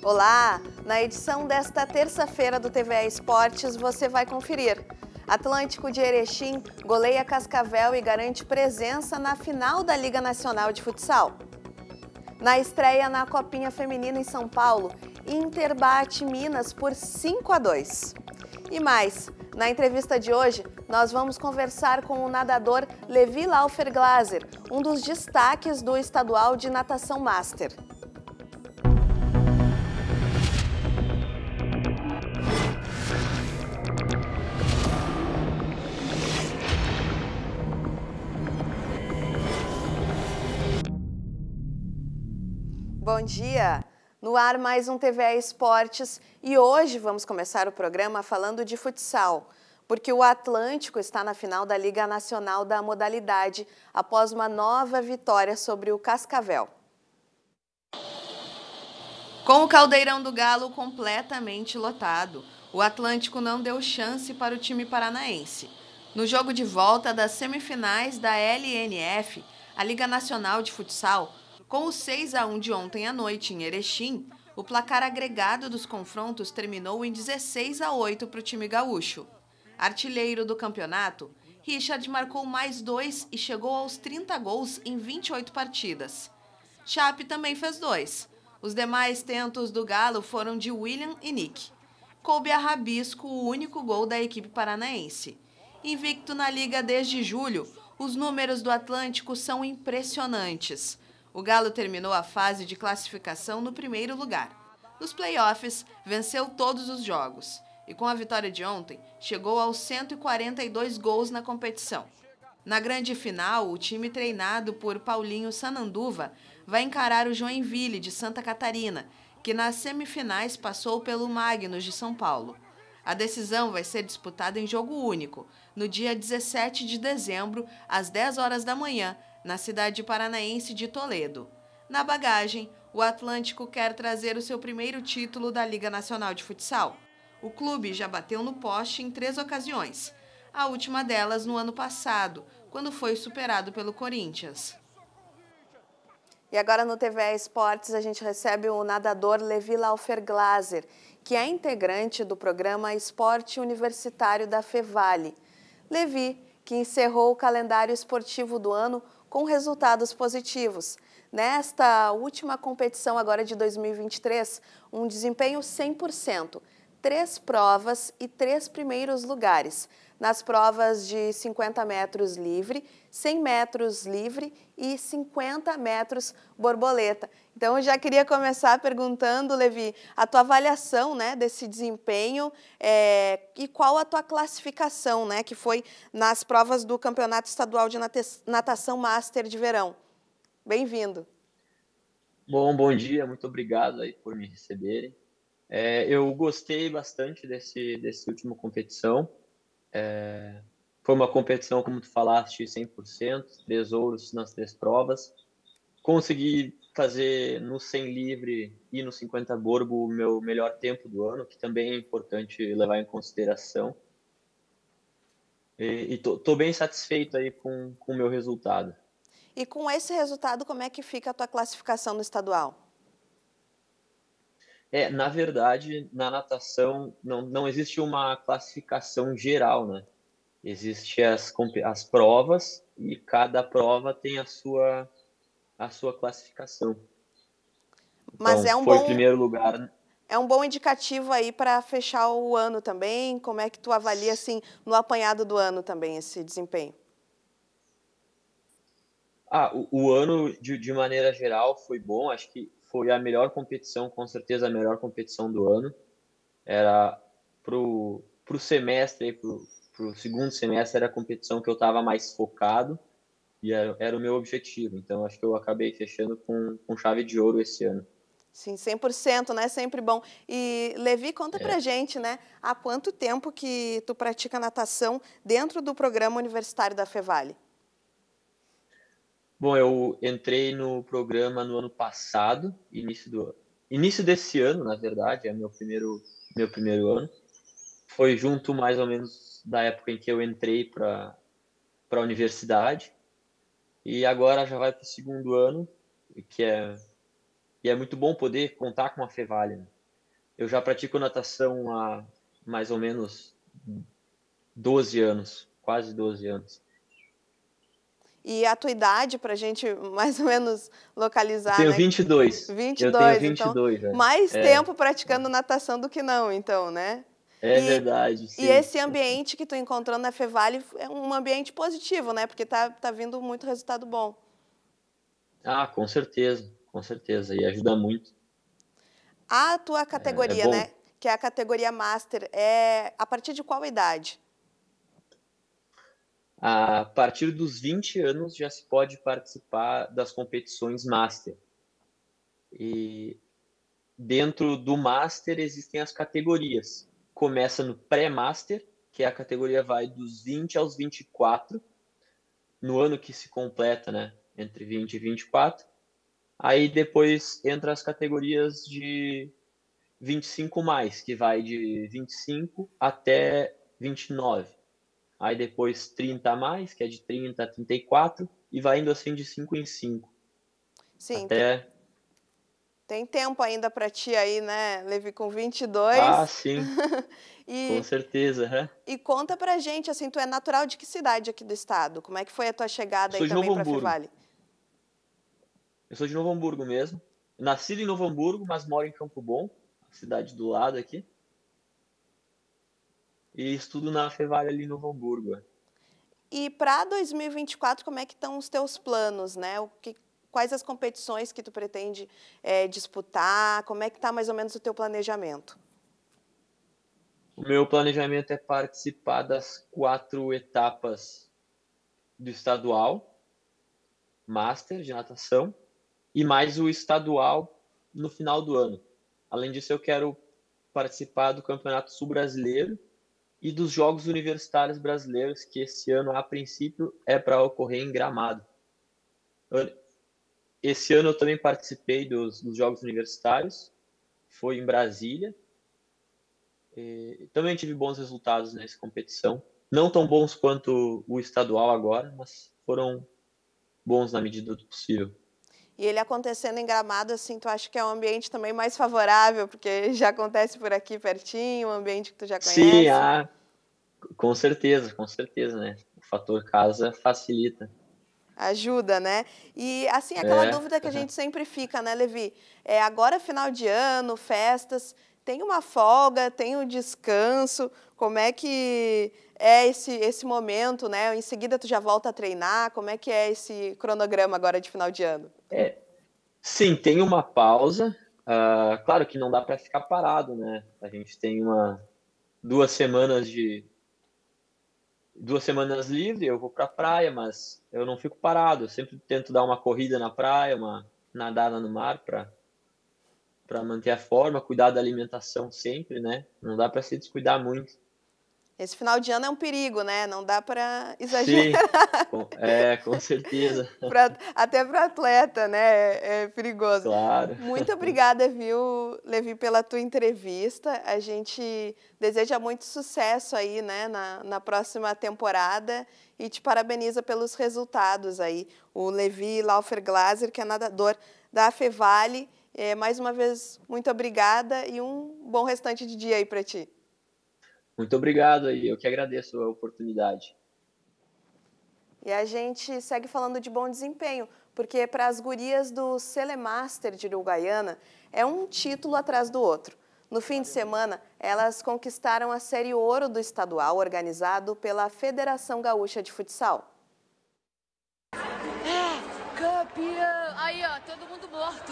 Olá! Na edição desta terça-feira do TV Esportes, você vai conferir. Atlântico de Erechim goleia Cascavel e garante presença na final da Liga Nacional de Futsal. Na estreia na Copinha Feminina em São Paulo, Inter bate Minas por 5 a 2. E mais, na entrevista de hoje, nós vamos conversar com o nadador Levi Laufer Glaser, um dos destaques do estadual de natação master. bom dia. No ar, mais um TV Esportes e hoje vamos começar o programa falando de futsal, porque o Atlântico está na final da Liga Nacional da modalidade após uma nova vitória sobre o Cascavel. Com o Caldeirão do Galo completamente lotado, o Atlântico não deu chance para o time paranaense. No jogo de volta das semifinais da LNF, a Liga Nacional de Futsal com o 6 a 1 de ontem à noite em Erechim, o placar agregado dos confrontos terminou em 16 a 8 para o time gaúcho. Artilheiro do campeonato, Richard marcou mais dois e chegou aos 30 gols em 28 partidas. Chape também fez dois. Os demais tentos do Galo foram de William e Nick. Coube a Rabisco o único gol da equipe paranaense. Invicto na liga desde julho, os números do Atlântico são impressionantes. O Galo terminou a fase de classificação no primeiro lugar. Nos playoffs, venceu todos os jogos e, com a vitória de ontem, chegou aos 142 gols na competição. Na grande final, o time treinado por Paulinho Sananduva vai encarar o Joinville de Santa Catarina, que nas semifinais passou pelo Magnus de São Paulo. A decisão vai ser disputada em jogo único, no dia 17 de dezembro, às 10 horas da manhã, na cidade paranaense de Toledo. Na bagagem, o Atlântico quer trazer o seu primeiro título da Liga Nacional de Futsal. O clube já bateu no poste em três ocasiões, a última delas no ano passado, quando foi superado pelo Corinthians. E agora no TV Esportes a gente recebe o nadador Levi Laufer Glaser, que é integrante do programa Esporte Universitário da Fevale. Levi, que encerrou o calendário esportivo do ano com resultados positivos. Nesta última competição agora de 2023, um desempenho 100%, três provas e três primeiros lugares nas provas de 50 metros livre, 100 metros livre e 50 metros borboleta. Então, eu já queria começar perguntando, Levi, a tua avaliação né, desse desempenho é, e qual a tua classificação, né, que foi nas provas do Campeonato Estadual de Natação Master de Verão. Bem-vindo. Bom, bom dia, muito obrigado aí por me receberem. É, eu gostei bastante desse, desse último competição. É, foi uma competição, como tu falaste, 100%, tesouros nas três provas. Consegui fazer no 100 livre e no 50 borbo o meu melhor tempo do ano, que também é importante levar em consideração. E, estou tô, bem satisfeito aí com o meu resultado. E com esse resultado, como é que fica a tua classificação no estadual? É, na verdade, na natação não, não existe uma classificação geral, né? Existem as, as provas e cada prova tem a sua, a sua classificação. Mas então, é um foi bom... primeiro lugar né? é um bom indicativo aí para fechar o ano também. Como é que tu avalia assim no apanhado do ano também esse desempenho? Ah, o, o ano, de, de, maneira geral, foi bom. Acho que foi a melhor competição, com certeza a melhor competição do ano. Era pro, pro semestre, pro, o segundo semestre, era a competição que eu estava mais focado e era, era, o meu objetivo. Então, acho que eu acabei fechando com, com chave de ouro esse ano. Sim, 100%, né? Sempre bom. E Levi, conta é. pra gente, né? Há quanto tempo que tu pratica natação dentro do programa universitário da Fevale? Bom, eu entrei no programa no ano passado, início do início desse ano, na verdade, é meu primeiro meu primeiro ano. Foi junto mais ou menos da época em que eu entrei para para a universidade. E agora já vai para o segundo ano, que é e é muito bom poder contar com a Fevalha. Né? Eu já pratico natação há mais ou menos 12 anos, quase 12 anos e a tua idade para a gente mais ou menos localizar. Tenho né? 22. 22, eu tenho 22 então, é. mais é. tempo praticando natação do que não, então, né? É e, verdade. Sim. E esse ambiente que tu encontrando na Fevale é um ambiente positivo, né? Porque tá, tá vindo muito resultado bom. Ah, com certeza, com certeza. E ajuda muito. A tua categoria, é, é né? Que é a categoria Master, é a partir de qual idade? a partir dos 20 anos já se pode participar das competições master. E dentro do master existem as categorias. Começa no pré-master, que é a categoria vai dos 20 aos 24, no ano que se completa, né, entre 20 e 24. Aí depois entra as categorias de 25 mais, que vai de 25 até 29 aí depois 30 a mais, que é de 30 a 34, e vai indo assim de 5 em 5. Sim. Até... Tem, tempo ainda para ti aí, né, Levi, com 22. Ah, sim. e, com certeza. Né? E conta pra gente, assim, tu é natural de que cidade aqui do estado? Como é que foi a tua chegada Eu aí também para Fivale? Eu sou de Novo Hamburgo mesmo. Nascido em Novo Hamburgo, mas moro em Campo Bom, cidade do lado aqui e estudo na Fevale ali no Hamburgo. É. E para 2024, como é que estão os teus planos, né? O que, quais as competições que tu pretende é, disputar? Como é que está mais ou menos o teu planejamento? O meu planejamento é participar das quatro etapas do estadual, master de natação e mais o estadual no final do ano. Além disso, eu quero participar do Campeonato Sul Brasileiro e dos Jogos Universitários Brasileiros, que esse ano, a princípio, é para ocorrer em Gramado. Esse ano eu também participei dos, dos Jogos Universitários, foi em Brasília. E também tive bons resultados nessa competição. Não tão bons quanto o estadual agora, mas foram bons na medida do possível. E ele acontecendo em Gramado, assim, tu acha que é um ambiente também mais favorável, porque já acontece por aqui pertinho, um ambiente que tu já conhece? Sim, ah, com certeza, com certeza, né? O fator casa facilita. Ajuda, né? E, assim, aquela é, dúvida que uhum. a gente sempre fica, né, Levi? É, agora, final de ano, festas, tem uma folga, tem um descanso, como é que é esse, esse momento, né? Em seguida tu já volta a treinar, como é que é esse cronograma agora de final de ano? É, sim, tem uma pausa, uh, claro que não dá para ficar parado, né? A gente tem uma, duas semanas de duas semanas livre, eu vou para a praia, mas eu não fico parado, eu sempre tento dar uma corrida na praia, uma nadada no mar para para manter a forma, cuidar da alimentação sempre, né? Não dá para se descuidar muito. Esse final de ano é um perigo, né? Não dá para exagerar. Sim, é, com certeza. pra, até para atleta, né? É, é, perigoso. Claro. Muito obrigada, viu, Levi, pela tua entrevista. A gente deseja muito sucesso aí, né, na, na próxima temporada e te parabeniza pelos resultados aí. O Levi Laufer Glaser, que é nadador da Fevale é, mais uma vez, muito obrigada e um bom restante de dia aí para ti. Muito obrigado e eu que agradeço a oportunidade. E a gente segue falando de bom desempenho, porque para as gurias do Celemaster de Uruguaiana é um título atrás do outro. No fim de semana, elas conquistaram a Série Ouro do Estadual, organizado pela Federação Gaúcha de Futsal. Campeão! Aí, ó, todo mundo morto.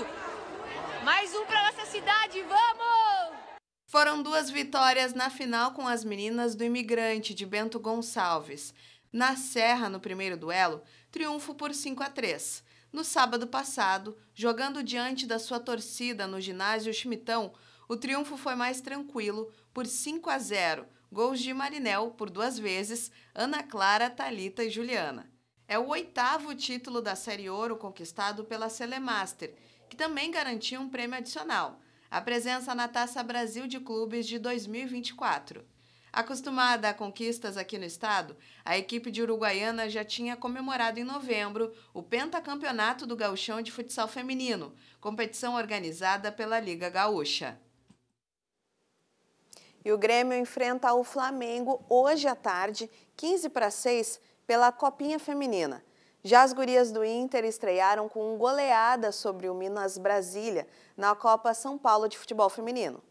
Mais um para nossa cidade, vamos! Foram duas vitórias na final com as meninas do Imigrante de Bento Gonçalves. Na Serra, no primeiro duelo, triunfo por 5 a 3. No sábado passado, jogando diante da sua torcida no ginásio Chimitão, o triunfo foi mais tranquilo, por 5 a 0, gols de Marinel por duas vezes, Ana Clara, Talita e Juliana. É o oitavo título da Série Ouro conquistado pela Celemaster, que também garantiu um prêmio adicional, a presença na Taça Brasil de Clubes de 2024. Acostumada a conquistas aqui no estado, a equipe de Uruguaiana já tinha comemorado em novembro o pentacampeonato do Gauchão de Futsal Feminino, competição organizada pela Liga Gaúcha. E o Grêmio enfrenta o Flamengo hoje à tarde, 15 para 6, pela Copinha Feminina. Já as gurias do Inter estrearam com um goleada sobre o Minas Brasília na Copa São Paulo de Futebol Feminino.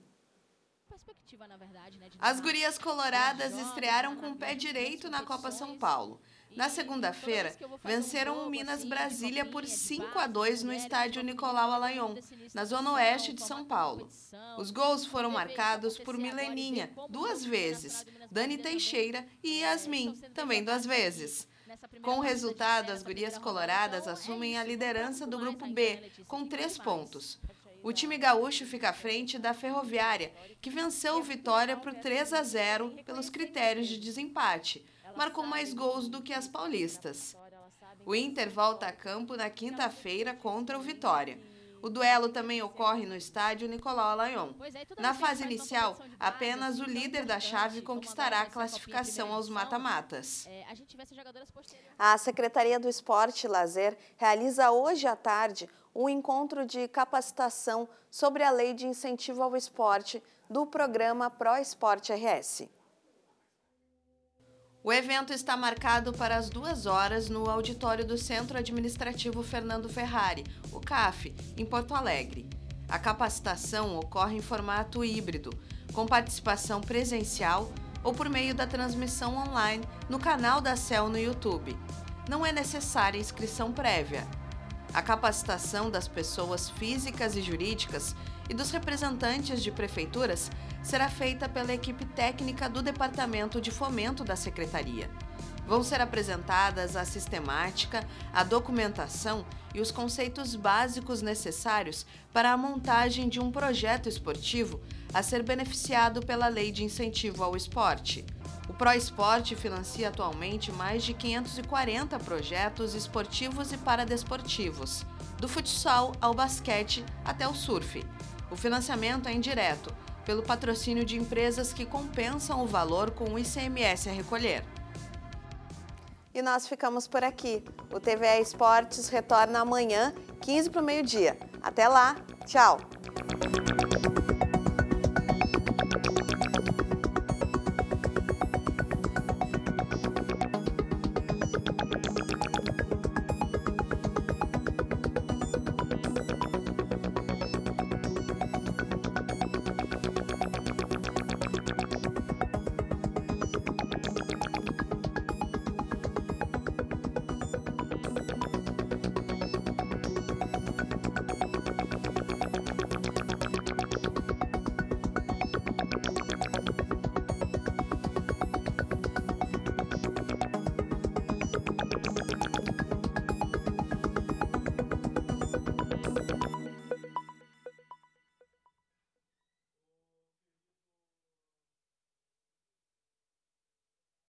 Né, as gurias coloradas estrearam né, com o pé direito na Copa São Paulo. Na segunda-feira, venceram o Minas assim, Brasília por 5 a 2 no né, estádio Nicolau Alayon, na zona oeste de São Paulo. Os gols foram marcados por Mileninha duas vezes, Dani Teixeira e Yasmin, também duas vezes. Com o resultado, as gurias coloradas assumem é a liderança do grupo B, com três pontos o time gaúcho fica à frente da Ferroviária, que venceu o Vitória por 3 a 0 pelos critérios de desempate. Marcou mais gols do que as paulistas. O Inter volta a campo na quinta-feira contra o Vitória. O duelo também ocorre no estádio Nicolau Alayon. É, na fase inicial, apenas o então líder da chave conquistará a classificação aos mata-matas. É, a Secretaria do Esporte e Lazer realiza hoje à tarde um encontro de capacitação sobre a lei de incentivo ao esporte do programa Pro Esporte RS. O evento está marcado para as duas horas no auditório do Centro Administrativo Fernando Ferrari, o CAF, em Porto Alegre. A capacitação ocorre em formato híbrido, com participação presencial ou por meio da transmissão online no canal da CEL no YouTube. Não é necessária inscrição prévia a capacitação das pessoas físicas e jurídicas e dos representantes de prefeituras será feita pela equipe técnica do Departamento de Fomento da Secretaria. Vão ser apresentadas a sistemática, a documentação e os conceitos básicos necessários para a montagem de um projeto esportivo a ser beneficiado pela Lei de Incentivo ao Esporte. Pro Esporte financia atualmente mais de 540 projetos esportivos e paradesportivos, do futsal ao basquete até o surf. O financiamento é indireto, pelo patrocínio de empresas que compensam o valor com o ICMS a recolher. E nós ficamos por aqui. O TVE Esportes retorna amanhã, 15 para o meio-dia. Até lá, tchau!